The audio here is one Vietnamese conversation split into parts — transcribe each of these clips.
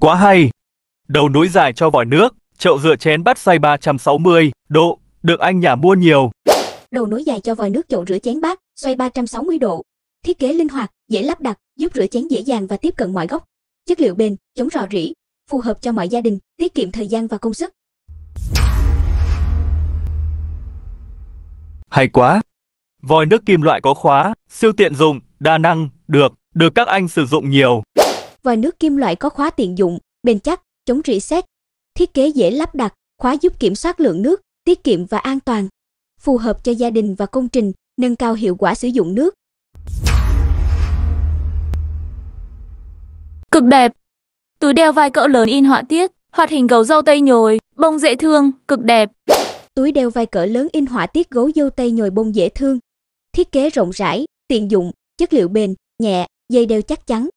Quá hay! Đầu núi dài cho vòi nước, chậu rửa chén bát xoay 360 độ, được anh nhà mua nhiều. Đầu nối dài cho vòi nước chậu rửa chén bát, xoay 360 độ. Thiết kế linh hoạt, dễ lắp đặt, giúp rửa chén dễ dàng và tiếp cận mọi góc. Chất liệu bền, chống rò rỉ, phù hợp cho mọi gia đình, tiết kiệm thời gian và công sức. Hay quá! Vòi nước kim loại có khóa, siêu tiện dụng, đa năng, được, được các anh sử dụng nhiều. Vòi nước kim loại có khóa tiện dụng, bền chắc, chống rỉ sét. Thiết kế dễ lắp đặt, khóa giúp kiểm soát lượng nước, tiết kiệm và an toàn, phù hợp cho gia đình và công trình, nâng cao hiệu quả sử dụng nước. Cực đẹp. Túi đeo vai cỡ lớn in họa tiết, hoạt hình gấu dâu tây nhồi, bông dễ thương, cực đẹp. Túi đeo vai cỡ lớn in họa tiết gấu dâu tây nhồi bông dễ thương. Thiết kế rộng rãi, tiện dụng, chất liệu bền, nhẹ, dây đeo chắc chắn,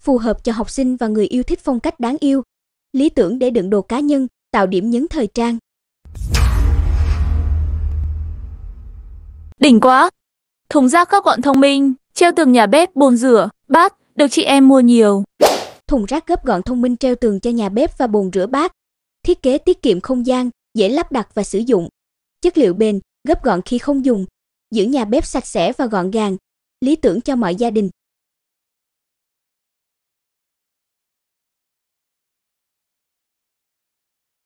phù hợp cho học sinh và người yêu thích phong cách đáng yêu, lý tưởng để đựng đồ cá nhân, tạo điểm nhấn thời trang. Đỉnh quá! Thùng rác gấp gọn thông minh, treo tường nhà bếp, bồn rửa, bát, được chị em mua nhiều. Thùng rác gấp gọn thông minh treo tường cho nhà bếp và bồn rửa bát. Thiết kế tiết kiệm không gian, dễ lắp đặt và sử dụng. Chất liệu bền, gấp gọn khi không dùng, giữ nhà bếp sạch sẽ và gọn gàng, lý tưởng cho mọi gia đình.